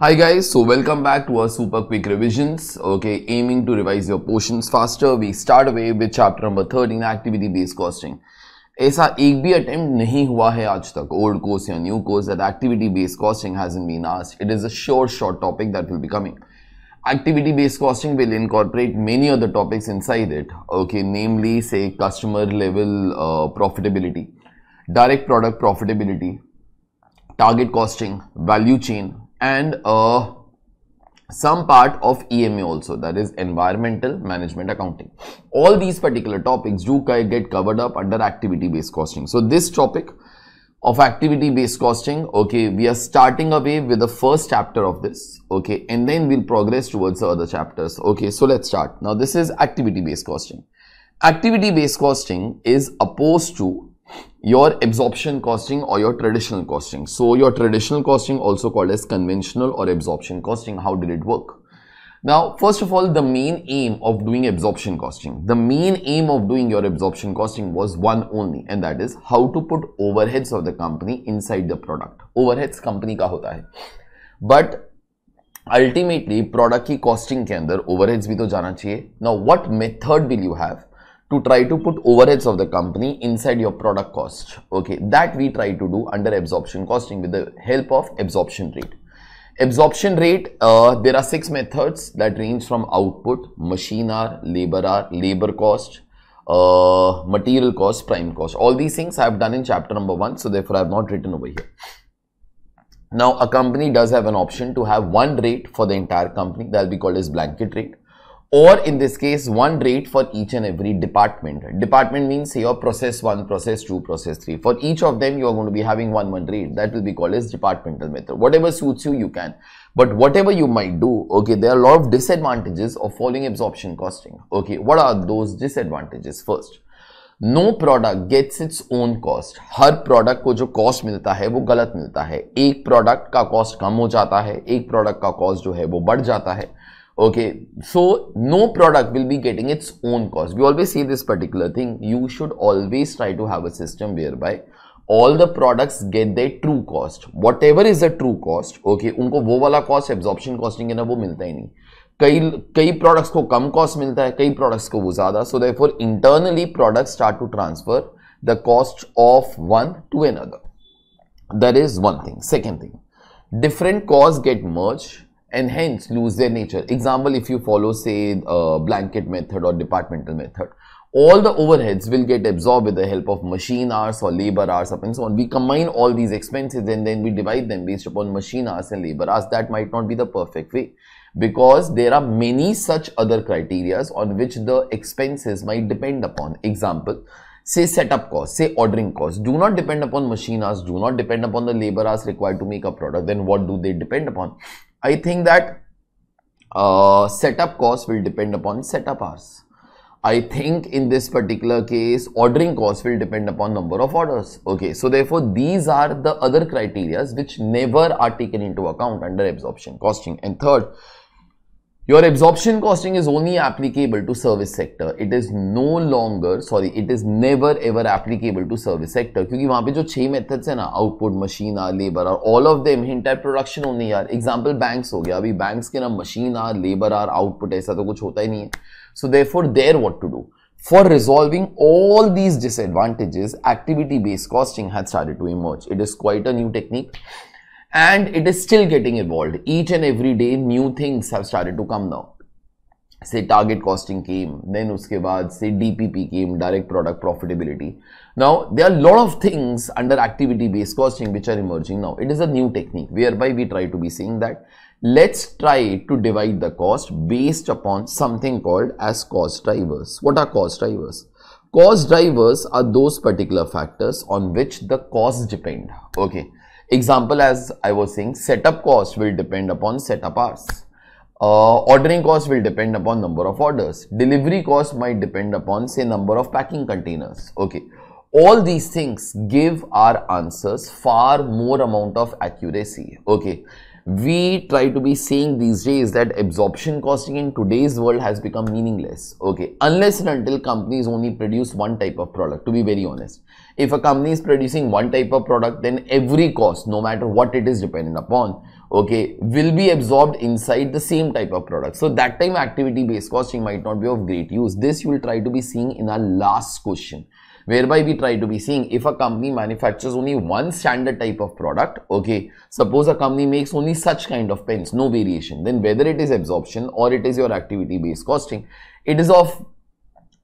Hi guys, so welcome back to our super quick revisions. Okay, aiming to revise your portions faster. We start away with chapter number 13 activity based costing. ऐसा एक भी attempt नहीं हुआ है आज तक old course या new course that activity based costing hasn't been asked it is a sure short topic that will be coming activity based costing will incorporate many other topics inside it okay namely say customer level uh, profitability direct product profitability target costing value chain and uh, some part of EMA also that is environmental management accounting. All these particular topics do get covered up under activity based costing. So this topic of activity based costing, okay, we are starting away with the first chapter of this, okay, and then we'll progress towards the other chapters. Okay, so let's start. Now this is activity based costing. Activity based costing is opposed to your absorption costing or your traditional costing. So your traditional costing also called as conventional or absorption costing. How did it work? Now, first of all, the main aim of doing absorption costing, the main aim of doing your absorption costing was one only, and that is how to put overheads of the company inside the product. Overheads company ka hota hai but ultimately product की costing के अंदर overheads भी तो जाना चाहिए now what method will you have to try to put overheads of the company inside your product cost. Okay, that we try to do under absorption costing with the help of absorption rate. Absorption rate, uh, there are six methods that range from output, machine hour, labor hour, labor cost, uh, material cost, prime cost. All these things I have done in chapter number one, so therefore I have not written over here. Now, a company does have an option to have one rate for the entire company that will be called as blanket rate. or in this case one rate for each and every department department means your process 1 process 2 process 3 for each of them you are going to be having one one rate that will be called as departmental method whatever suits you you can but whatever you might do okay there are a lot of disadvantages of following absorption costing okay what are those disadvantages first no product gets its own cost हर product को जो cost मिलता है वो गलत मिलता है एक प्रोडक्ट का कॉस्ट कम हो जाता है एक प्रोडक्ट का कॉस्ट जो है वो बढ़ जाता है okay so no product will be getting its own cost we always see this particular thing you should always try to have a system whereby all the products get their true cost whatever is the true cost okay unko wo wala cost absorption costing hai na wo milta hi nahi kai kai products ko kam cost milta hai kai products ko wo zyada so therefore internally products start to transfer the cost of one to another that is one thing second thing different costs get merged and hence lose their nature. Example, if you follow say blanket method or departmental method, all the overheads will get absorbed with the help of machine hours or labor hours and so on. We combine all these expenses and then we divide them based upon machine hours and labor hours. That might not be the perfect way because there are many such other criterias on which the expenses might depend upon. Example, say setup cost, say ordering cost, do not depend upon machine hours, do not depend upon the labor hours required to make a product, then what do they depend upon? I think that uh, setup cost will depend upon setup hours. I think in this particular case, ordering cost will depend upon number of orders. Okay, so therefore, these are the other criterias which never are taken into account under absorption costing. And third, Your absorption costing is only applicable to service sector. It is no longer, sorry, it is never ever applicable to service sector. क्योंकि वहाँ पे जो छह methods है ना output, machine hour, labor hour, all of them hint at production only यार. Example banks हो गया. अभी banks के ना machine hour, labor hour, output ऐसा तो कुछ होता ही नहीं है. So therefore, there what to do? For resolving all these disadvantages, activity-based costing had started to emerge. It is quite a new technique. and it is still getting evolved each and every day new things have started to come now say target costing came then uske baad say dpp came direct product profitability now there are a lot of things under activity based costing which are emerging now it is a new technique whereby we try to be saying that let's try to divide the cost based upon something called as cost drivers what are cost drivers cost drivers are those particular factors on which the cost depend okay Example as I was saying, setup cost will depend upon setup hours. Uh, ordering cost will depend upon number of orders. Delivery cost might depend upon say number of packing containers. Okay. All these things give our answers far more amount of accuracy. Okay we try to be saying these days that absorption costing in today's world has become meaningless okay unless and until companies only produce one type of product to be very honest if a company is producing one type of product, then every cost, no matter what it is dependent upon, okay, will be absorbed inside the same type of product. So that time activity based costing might not be of great use. This you will try to be seeing in our last question whereby we try to be seeing if a company manufactures only one standard type of product okay suppose a company makes only such kind of pens no variation then whether it is absorption or it is your activity based costing it is of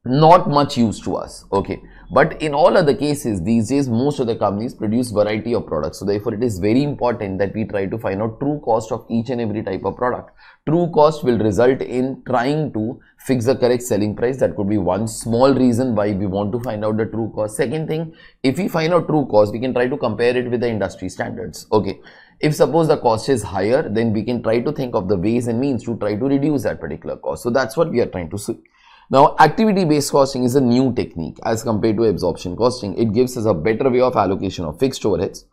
not much use to us okay but in all other cases, these days, most of the companies produce variety of products. So therefore, it is very important that we try to find out true cost of each and every type of product. True cost will result in trying to fix the correct selling price. That could be one small reason why we want to find out the true cost. Second thing, if we find out true cost, we can try to compare it with the industry standards. Okay. If suppose the cost is higher, then we can try to think of the ways and means to try to reduce that particular cost. So that's what we are trying to see. Now, activity-based costing is a new technique as compared to absorption costing. It gives us a better way of allocation of fixed overheads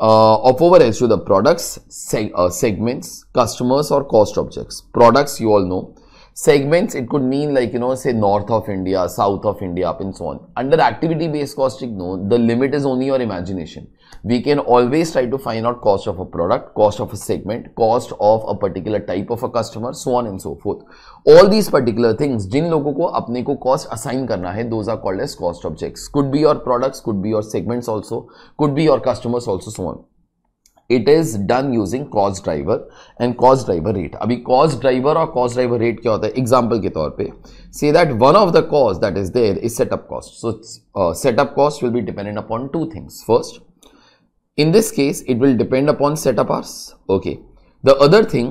uh, of overheads to the products, seg uh, segments, customers or cost objects. Products you all know segments it could mean like you know say north of india south of india up and so on under activity based costing no the limit is only your imagination we can always try to find out cost of a product cost of a segment cost of a particular type of a customer so on and so forth all these particular things jin logo ko apne ko cost assign karna hai those are called as cost objects could be your products could be your segments also could be your customers also so on it is done using cause driver and cause driver rate अभी cause driver और cause driver rate क्या होता है example के तौर पर से that one of the cause that is there is setup cost so setup cost will be dependent upon two things first in this case it will depend upon setup hours okay the other thing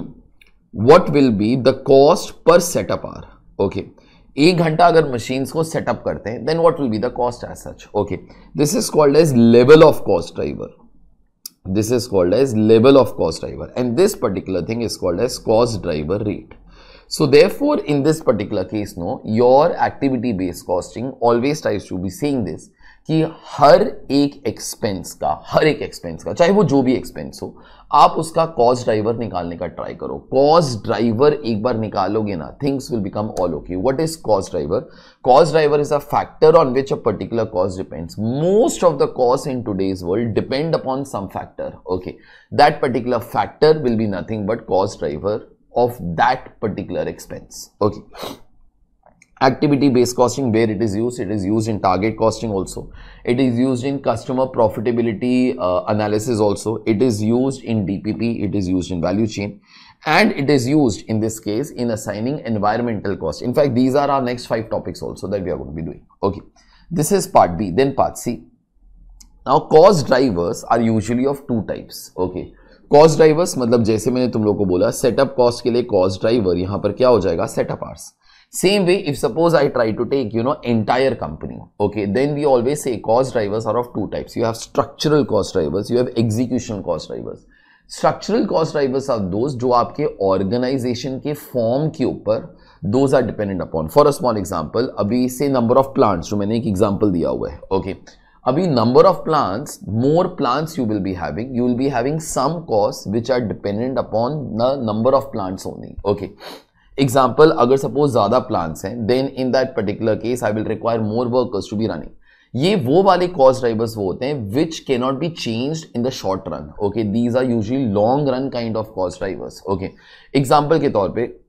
what will be the cost per setup hour okay एक घंटा अगर machines को setup करते हैं then what will be the cost as such okay this is called as level of cost driver this is called as level of cost driver and this particular thing is called as cost driver rate so therefore in this particular case no your activity based costing always tries to be saying this कि हर एक expense का हर एक expense का चाहे वो जो भी expense हो आप उसका कॉज ड्राइवर निकालने का ट्राई करो कॉज ड्राइवर एक बार निकालोगे ना things will become all okay what is cause driver cause driver is a factor on which a particular cause depends most of the cause in today's world depend upon some factor okay that particular factor will be nothing but cause driver of that particular expense okay activity based costing where it is used it is used in target costing also it is used in customer profitability uh, analysis also it is used in dpp it is used in value chain and it is used in this case in assigning environmental cost in fact these are our next five topics also that we are going to be doing okay this is part b then part c now cost drivers are usually of two types okay cost drivers, मतलब जैसे मैंने तुम लोग को बोला setup cost के लिए cost driver यहाँ पर क्या हो जाएगा Setup hours. Same way, if suppose I try to take, you know, entire company, okay, then we always say cost drivers are of two types. You have structural cost drivers, you have execution cost drivers. Structural cost drivers are those जो आपके organisation के form के ऊपर those are dependent upon for a small example अभी से number of plants जो मैंने एक एग्जांपल दिया हुआ है ओके okay. अभी number of plants more plants you will be having you will be having some cost which are dependent upon the number of plants only okay example अगर suppose ज़्यादा plants हैं then in that particular case I will require more workers to be running ये वो वाले cost drivers वो होते हैं which के not be change in the short run okay these are usually long run kind of cost drivers okay example के तौर पर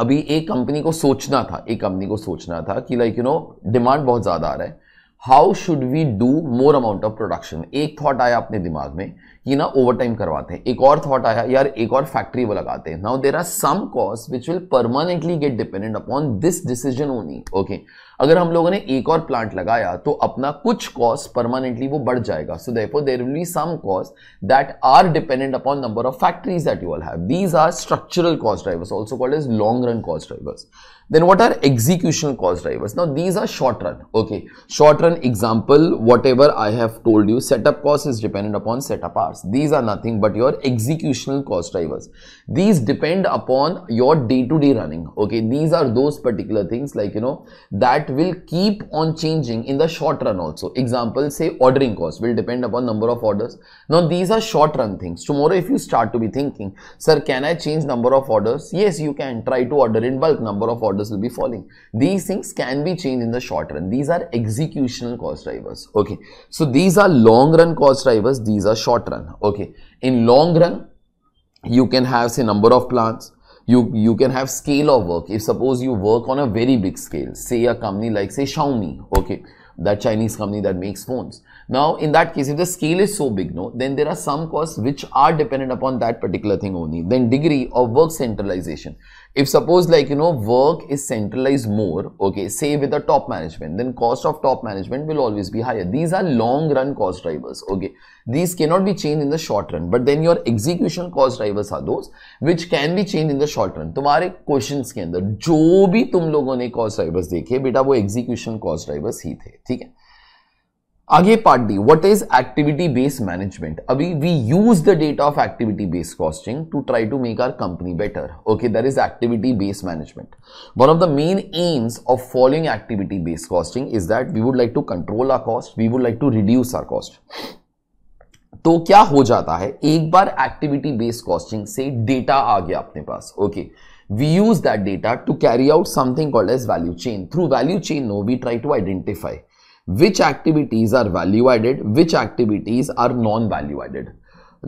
अभी एक कंपनी को सोचना था एक कंपनी को सोचना था कि लाइक यू नो डिमांड बहुत ज़्यादा आ रहा है how should we do more amount of production एक थॉट आया अपने दिमाग में कि ना ओवर टाइम करवाते हैं एक और थॉट आया यार एक और फैक्ट्री वो लगाते हैं now there are some cause which will permanently get dependent upon this decision only okay अगर हम लोगों ने एक और प्लांट लगाया तो अपना कुछ कॉस्ट परमानेंटली वो बढ़ जाएगा so therefore there will be some cost that are dependent upon number of factories that you all have these are structural cost drivers also called is long run cost drivers Then what are executional cost drivers? Now these are short run. Okay, short run example, whatever I have told you, setup cost is dependent upon setup hours. These are nothing but your executional cost drivers. These depend upon your day to day running. Okay, these are those particular things like, you know, that will keep on changing in the short run also. Example, say ordering cost will depend upon number of orders. Now these are short run things. Tomorrow if you start to be thinking, sir, can I change number of orders? Yes, you can try to order in bulk number of orders orders will be falling. These things can be changed in the short run. These are executional cost drivers. Okay. So these are long run cost drivers. These are short run. Okay. In long run, you can have say number of plants. You, you can have scale of work. If suppose you work on a very big scale, say a company like say Xiaomi, okay, that Chinese company that makes phones. Now, in that case, if the scale is so big, no, then there are some costs which are dependent upon that particular thing only. Then degree of work centralization. if suppose like you know work is centralized more okay say with the top management then cost of top management will always be higher these are long run cost drivers okay these cannot be changed in the short run but then your execution cost drivers are those which can be changed in the short run तुम्हारे questions के अंदर जो भी तुम लोगों ने cost drivers देखे बेटा वो execution cost drivers ही थे ठीक है आगे part D what is activity based management अभी we use the data of activity based costing to try to make our company better okay there is activity based management one of the main aims of following activity based costing is that we would like to control our cost we would like to reduce our cost तो क्या हो जाता है एक बार activity based costing से data आ गया अपने पास okay we use that data to carry out something called as value chain through value chain no we try to identify which activities are value added which activities are non value added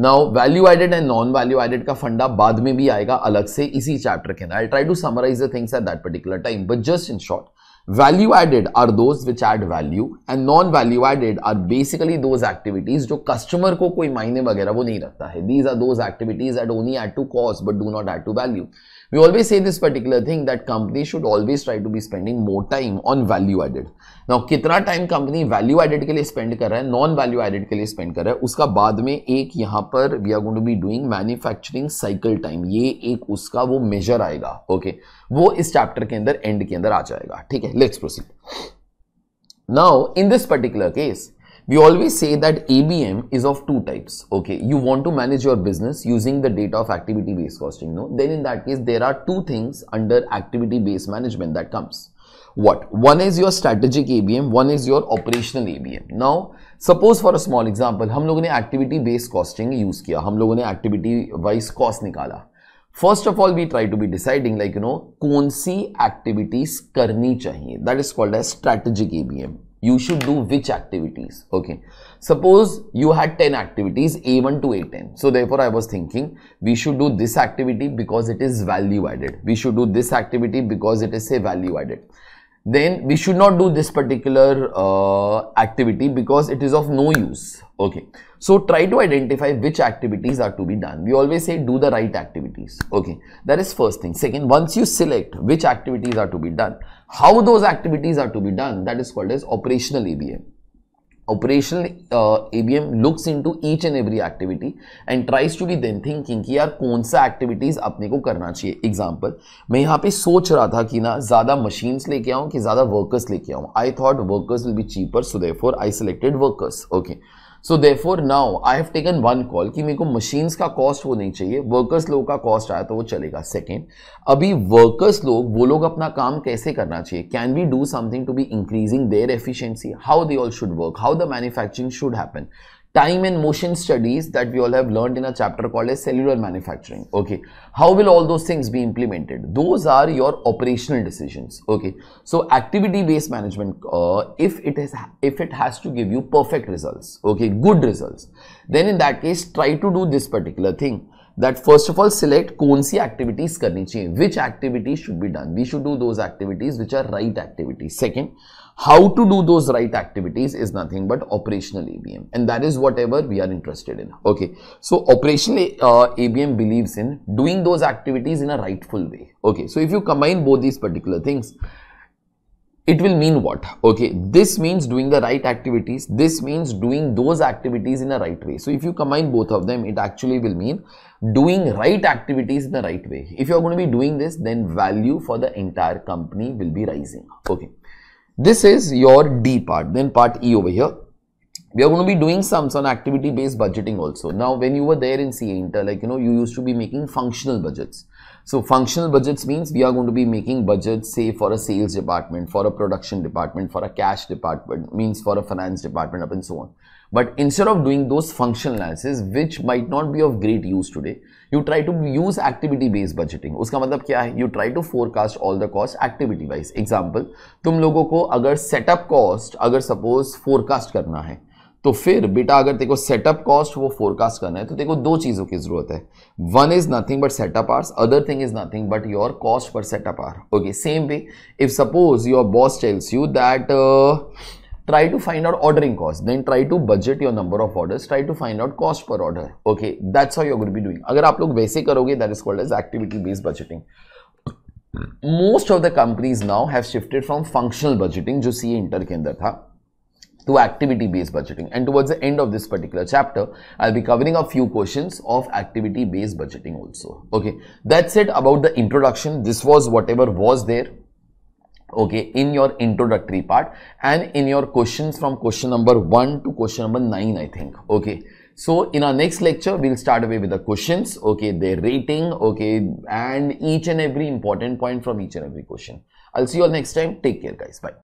now value added and non value added का फंडा बाद में भी आएगा अलग से इसी chapter के अंदर I try to summarise the things at that particular time but just in short value added are those which add value and non value added are basically those activities जो कस्टमर को कोई मायने वगैरह वो नहीं रखता है these are those activities that only add to cost but do not add to value we always say this particular thing that companies should always try to be spending more time on value added now कितना time company value added के लिए spend कर रहा है non value added के लिए spend कर रहा है उसका बाद में एक यहाँ पर we are going to be doing manufacturing cycle time ये एक उसका वो मेजर आएगा ओके okay? वो इस चैप्टर के अंदर एंड के अंदर आ जाएगा ठीक है let's proceed now in this particular case we always say that ABM is of two types. Okay, you want to manage your business using the data of activity based costing. No, then in that case, there are two things under activity based management that comes. What? One is your strategic ABM, one is your operational ABM. Now, suppose for a small example, हम लोगों ने ने activity-based costing use किया हम लोगों ने ने wise cost निकाला First of all, we try to be deciding like you know कौन सी activities करनी चाहिए That is called called strategic ABM you should do which activities okay suppose you had 10 activities a1 to a10 so therefore i was thinking we should do this activity because it is value added we should do this activity because it is say value added then we should not do this particular uh, activity because it is of no use okay so try to identify which activities are to be done we always say do the right activities okay that is first thing second once you select which activities are to be done how those activities are to be done that is called as operational abm operational uh, ABM looks into each and every activity and tries to be then thinking कि यार कौन सा activities अपने को करना चाहिए example मैं यहाँ पे सोच रहा था कि ना ज़्यादा machines लेके आऊँ कि ज़्यादा workers लेके आऊँ I thought workers will be cheaper so therefore I selected workers okay so for now I have taken one call कि मेरे को मशीन्स का कॉस्ट वो नहीं चाहिए वर्कर्स लोग का कॉस्ट आया तो वो चलेगा सेकेंड अभी वर्कर्स लोग वो लोग अपना काम कैसे करना चाहिए can we do something to be increasing their efficiency how they all should work how the manufacturing should happen time and motion studies that we all have learned in a chapter called as cellular manufacturing okay how will all those things be implemented those are your operational decisions okay so activity based management uh, if it is if it has to give you perfect results okay good results then in that case try to do this particular thing that first of all select कौन activities which activities should be done we should do those activities which are right activities second how to do those right activities is nothing but operational ABM and that is whatever we are interested in. Okay. So operational uh, ABM believes in doing those activities in a rightful way. Okay. So if you combine both these particular things, it will mean what okay this means doing the right activities this means doing those activities in a right way so if you combine both of them it actually will mean doing right activities in the right way if you are going to be doing this then value for the entire company will be rising okay this is your D part, then part E over here. We are going to be doing some, some activity based budgeting also. Now, when you were there in CA Inter, like, you know, you used to be making functional budgets. So, functional budgets means we are going to be making budgets, say, for a sales department, for a production department, for a cash department, means for a finance department, up and so on. But instead of doing those functional analysis, which might not be of great use today, you try to use activity based budgeting उसका मतलब क्या है you try to forecast all the cost activity wise example तुम लोगों को अगर setup cost अगर suppose forecast करना है तो फिर बेटा अगर देखो सेटअप कॉस्ट वो फोरकास्ट करना है तो देखो दो चीज़ों की ज़रूरत है one is nothing but setup hours other thing is nothing but your cost per setup hour okay same way if suppose your boss tells you that try to find out ordering cost then try to budget your number of orders try to find out cost per order okay that's how you're going to be doing agar aap log वैसे करोगे that is called as activity based budgeting most of the companies now have shifted from functional budgeting जो सी inter के अंदर था to activity based budgeting and towards the end of this particular chapter i'll be covering a few questions of activity based budgeting also okay that's it about the introduction this was whatever was there okay in your introductory part and in your questions from question number 1 to question number 9 i think okay so in our next lecture we'll start away with the questions okay their rating okay and each and every important point from each and every question i'll see you all next time take care guys bye